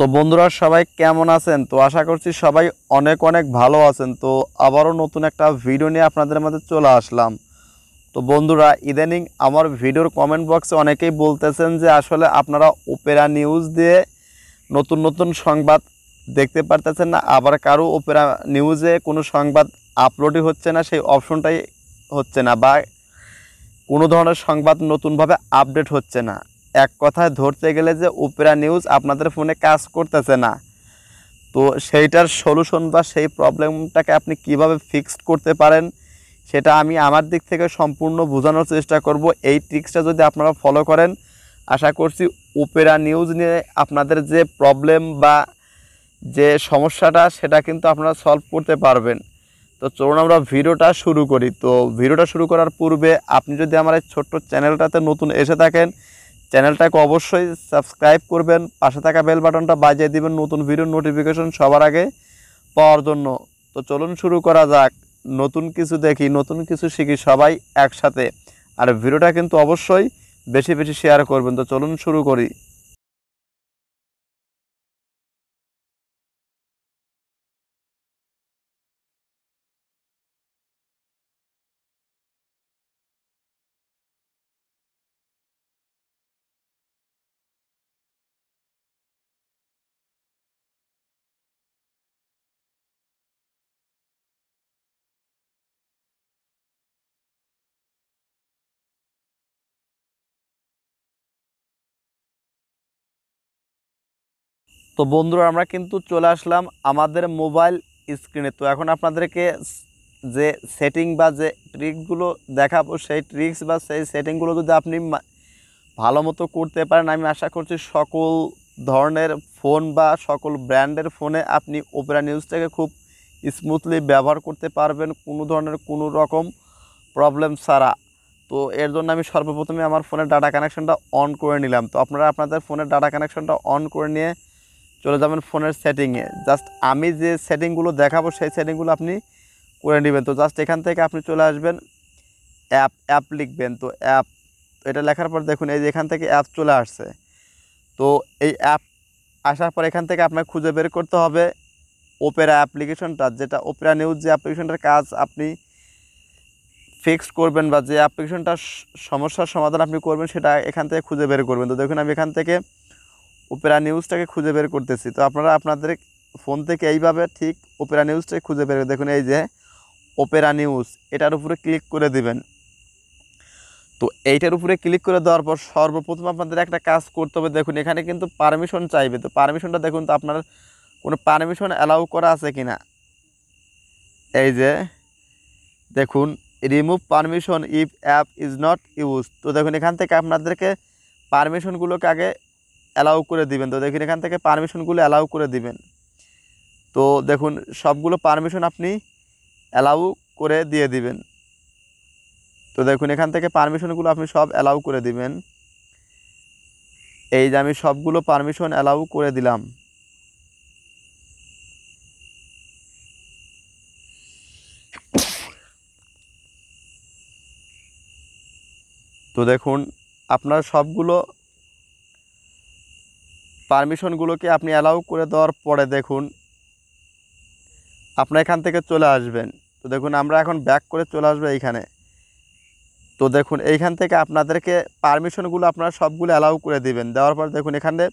তো বন্ধুরা সবাই কেমন আছেন তো আশা করছি সবাই অনেক অনেক ভালো আছেন তো আবারও নতুন একটা ভিডিও নিয়ে আপনাদের মাঝে চলে আসলাম তো বন্ধুরা ইদানিং আমার ভিডিওর কমেন্ট বক্সে অনেকেই বলতেছেন যে আসলে আপনারা ওপেরা নিউজ দিয়ে নতুন নতুন সংবাদ দেখতে পারতেছেন না আবার কারো ওপেরা নিউজে কোনো সংবাদ আপলোডই হচ্ছে না সেই অপশনটাই হচ্ছে না বা কোনো ধরনের সংবাদ নতুনভাবে আপডেট হচ্ছে না এক কথায় ধরতে গেলে যে ওপেরা নিউজ আপনাদের ফোনে কাজ করতেছে না তো সেইটার সলিউশন বা সেই প্রবলেমটাকে আপনি কিভাবে ফিক্সড করতে পারেন সেটা আমি আমার দিক থেকে সম্পূর্ণ বোঝানোর চেষ্টা করব এই ট্রিক্সটা যদি আপনারা ফলো করেন আশা করছি ওপেরা নিউজ নিয়ে আপনাদের যে প্রবলেম বা যে সমস্যাটা সেটা কিন্তু আপনারা সলভ করতে পারবেন তো চলুন আমরা ভিডিওটা শুরু করি তো ভিডিওটা শুরু করার পূর্বে আপনি যদি আমার এই ছোট্ট চ্যানেলটাতে নতুন এসে থাকেন চ্যানেলটাকে অবশ্যই সাবস্ক্রাইব করবেন পাশে থাকা বেল বাটনটা বাজিয়ে দিবেন নতুন ভিডিওর নোটিফিকেশন সবার আগে পাওয়ার জন্য তো চলুন শুরু করা যাক নতুন কিছু দেখি নতুন কিছু শিখি সবাই একসাথে আর ভিডিওটা কিন্তু অবশ্যই বেশি বেশি শেয়ার করবেন তো চলুন শুরু করি তো বন্ধুরা আমরা কিন্তু চলে আসলাম আমাদের মোবাইল স্ক্রিনে তো এখন আপনাদেরকে যে সেটিং বা যে ট্রিকগুলো দেখাবো সেই ট্রিক্স বা সেই সেটিংগুলো যদি আপনি ভালো মতো করতে পারেন আমি আশা করছি সকল ধরনের ফোন বা সকল ব্র্যান্ডের ফোনে আপনি ওপেরা নিউজটাকে খুব স্মুথলি ব্যবহার করতে পারবেন কোনো ধরনের কোনো রকম প্রবলেম ছাড়া তো এর জন্য আমি সর্বপ্রথমে আমার ফোনের ডাটা কানেকশানটা অন করে নিলাম তো আপনারা আপনাদের ফোনের ডাটা কানেকশানটা অন করে নিয়ে চলে যাবেন ফোনের সেটিংয়ে জাস্ট আমি যে সেটিংগুলো দেখাবো সেই সেটিংগুলো আপনি করে নেবেন তো জাস্ট এখান থেকে আপনি চলে আসবেন অ্যাপ অ্যাপ লিখবেন তো অ্যাপ এটা লেখার পর দেখুন এই যে এখান থেকে অ্যাপ চলে আসছে তো এই অ্যাপ আসার পর এখান থেকে আপনাকে খুঁজে বের করতে হবে ওপেরা অ্যাপ্লিকেশনটা যেটা ওপেরা নিউজ যে অ্যাপ্লিকেশনটার কাজ আপনি ফিক্স করবেন বা যে অ্যাপ্লিকেশনটার সমস্যার সমাধান আপনি করবেন সেটা এখান থেকে খুঁজে বের করবেন তো দেখুন আমি এখান থেকে ওপেরা নিউজটাকে খুঁজে বের করতেছি তো আপনারা আপনাদের ফোন থেকে এইভাবে ঠিক ওপেরা নিউজটাকে খুঁজে বের দেখুন এই যে ওপেরা নিউজ এটার উপরে ক্লিক করে দিবেন তো এইটার উপরে ক্লিক করে দেওয়ার পর সর্বপ্রথম আপনাদের একটা কাজ করতে হবে দেখুন এখানে কিন্তু পারমিশন চাইবে তো পারমিশনটা দেখুন তো আপনার কোনো পারমিশন অ্যালাউ করা আছে কি না এই যে দেখুন remove permission if app is not use তো দেখুন এখান থেকে আপনাদেরকে পারমিশনগুলোকে আগে অ্যালাউ করে দিবেন তো দেখুন এখান থেকে পারমিশনগুলো অ্যালাউ করে দিবেন তো দেখুন সবগুলো পারমিশন আপনি অ্যালাউ করে দিয়ে দিবেন তো দেখুন এখান থেকে পারমিশনগুলো আপনি সব অ্যালাউ করে দিবেন এই যে আমি সবগুলো পারমিশন অ্যালাউ করে দিলাম তো দেখুন আপনার সবগুলো পারমিশনগুলোকে আপনি অ্যালাউ করে দেওয়ার পরে দেখুন আপনার এখান থেকে চলে আসবেন তো দেখুন আমরা এখন ব্যাক করে চলে আসবো এইখানে তো দেখুন এইখান থেকে আপনাদেরকে পারমিশনগুলো আপনারা সবগুলো অ্যালাউ করে দিবেন দেওয়ার পর দেখুন এখানে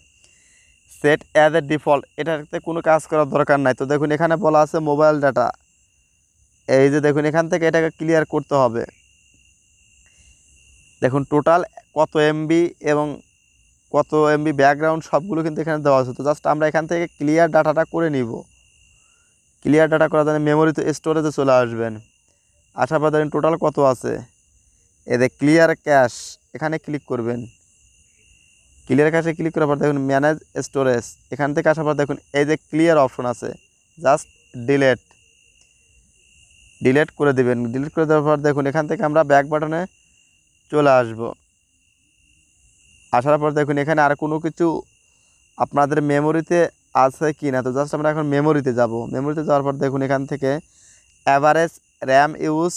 সেট অ্যাজ এ ডিফল্ট এটাতে কোনো কাজ করার দরকার নাই তো দেখুন এখানে বলা আছে মোবাইল ডাটা এই যে দেখুন এখান থেকে এটাকে ক্লিয়ার করতে হবে দেখুন টোটাল কত এমবি এবং কত এমবি ব্যাকগ্রাউন্ড সবগুলো কিন্তু এখানে দেওয়া আছে তো জাস্ট আমরা এখান থেকে ক্লিয়ার ডাটাটা করে নিব ক্লিয়ার ডাটা করার জন্য তো স্টোরেজে চলে আসবেন আসার পর ধরেন টোটাল কত আছে এতে ক্লিয়ার ক্যাশ এখানে ক্লিক করবেন ক্লিয়ার ক্যাশে ক্লিক করার পর দেখুন ম্যানেজ স্টোরেজ এখান থেকে আসার পর দেখুন এই যে ক্লিয়ার অপশন আছে জাস্ট ডিলেট ডিলেট করে দেবেন ডিলেট করে দেওয়ার পর দেখুন এখান থেকে আমরা ব্যাক বাটনে চলে আসবো আসার পর দেখুন এখানে আর কোনো কিছু আপনাদের মেমোরিতে আছে কি না তো জাস্ট আমরা এখন মেমোরিতে যাব মেমোরিতে যাওয়ার পর দেখুন এখান থেকে অ্যাভারেজ র্যাম ইউজ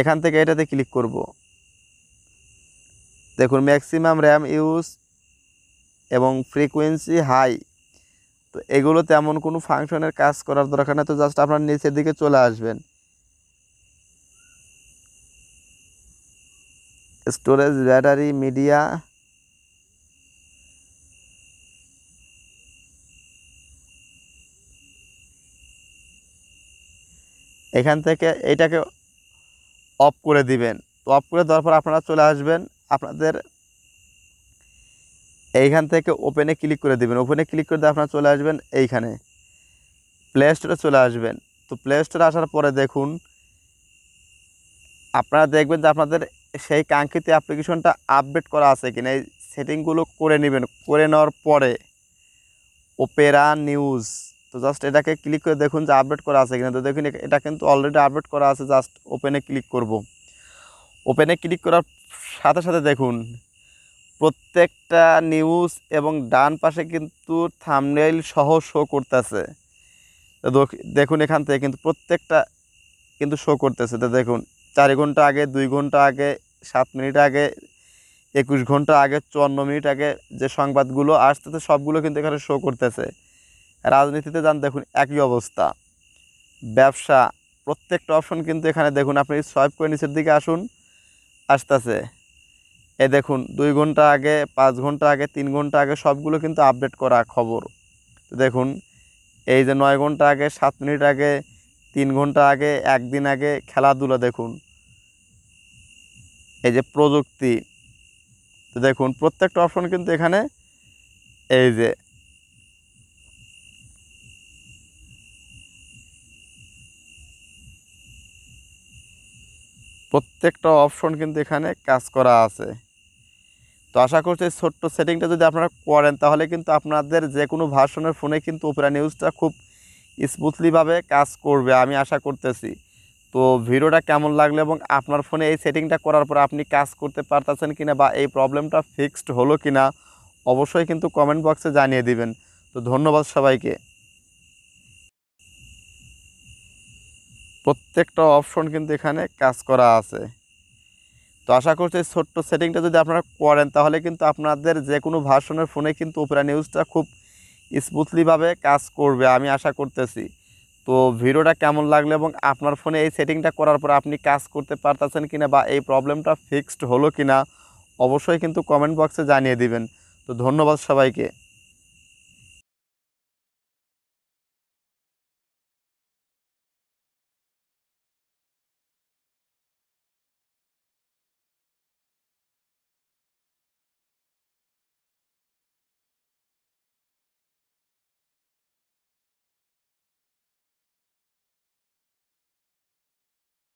এখান থেকে এটাতে ক্লিক করব দেখুন ম্যাক্সিমাম র্যাম ইউজ এবং ফ্রিকোয়েন্সি হাই তো এগুলো তেমন কোনো ফাংশনের কাজ করার দরকার না তো জাস্ট আপনার নিচের দিকে চলে আসবেন স্টোরেজ ব্যাটারি মিডিয়া এখান থেকে এটাকে অফ করে দিবেন তো অফ করে দেওয়ার পর আপনারা চলে আসবেন আপনাদের এইখান থেকে ওপেনে ক্লিক করে দিবেন ওপেনে ক্লিক করে দিয়ে আপনারা চলে আসবেন এইখানে প্লে স্টোরে চলে আসবেন তো প্লে স্টোরে আসার পরে দেখুন আপনারা দেখবেন যে আপনাদের সেই কাঙ্ক্ষিত অ্যাপ্লিকেশনটা আপডেট করা আছে কিনা এই সেটিংগুলো করে নেবেন করে নেওয়ার পরে ওপেরা নিউজ তো জাস্ট এটাকে ক্লিক করে দেখুন যে আপডেট করা আছে কিনা তো দেখুন এটা কিন্তু অলরেডি আপডেট করা আছে জাস্ট ওপেনে ক্লিক করব ওপেনে ক্লিক করার সাথে সাথে দেখুন প্রত্যেকটা নিউজ এবং ডান পাশে কিন্তু থামনেল সহ শো করতেছে দেখুন এখান থেকে কিন্তু প্রত্যেকটা কিন্তু শো করতেছে তো দেখুন চারি ঘন্টা আগে দুই ঘন্টা আগে সাত মিনিট আগে একুশ ঘন্টা আগে চুয়ান্ন মিনিট আগে যে সংবাদগুলো আসতেছে সবগুলো কিন্তু এখানে শো করতেছে রাজনীতিতে যান দেখুন একই অবস্থা ব্যবসা প্রত্যেকটা অপশন কিন্তু এখানে দেখুন আপনি সোয়াইপ করে নিচের দিকে আসুন আসতেছে এ দেখুন দুই ঘন্টা আগে পাঁচ ঘন্টা আগে তিন ঘন্টা আগে সবগুলো কিন্তু আপডেট করা খবর দেখুন এই যে নয় ঘন্টা আগে সাত মিনিট আগে তিন ঘন্টা আগে একদিন আগে খেলাধুলা দেখুন এই যে প্রযুক্তি তো দেখুন প্রত্যেকটা অপশন কিন্তু এখানে এই যে প্রত্যেকটা অপশন কিন্তু এখানে কাজ করা আছে তো আশা করছি ছোট্ট সেটিংটা যদি আপনারা করেন তাহলে কিন্তু আপনাদের যে কোনো ভার্সনের ফোনে কিন্তু ওপেরা নিউজটা খুব স্মুথলিভাবে কাজ করবে আমি আশা করতেছি তো ভিডিওটা কেমন লাগলো এবং আপনার ফোনে এই সেটিংটা করার পর আপনি কাজ করতে পারতেছেন কিনা বা এই প্রবলেমটা ফিক্সড হলো কিনা অবশ্যই কিন্তু কমেন্ট বক্সে জানিয়ে দিবেন তো ধন্যবাদ সবাইকে প্রত্যেকটা অপশন কিন্তু এখানে কাজ করা আছে তো আশা করছি এই ছোট্ট সেটিংটা যদি আপনারা করেন তাহলে কিন্তু আপনাদের যে কোনো ভার্সনের ফোনে কিন্তু ওপেরা নিউজটা খুব স্মুথলিভাবে কাজ করবে আমি আশা করতেছি তো ভিডিওটা কেমন লাগলো এবং আপনার ফোনে এই সেটিংটা করার পর আপনি কাজ করতে পারতেছেন কিনা বা এই প্রবলেমটা ফিক্সড হলো কিনা অবশ্যই কিন্তু কমেন্ট বক্সে জানিয়ে দিবেন তো ধন্যবাদ সবাইকে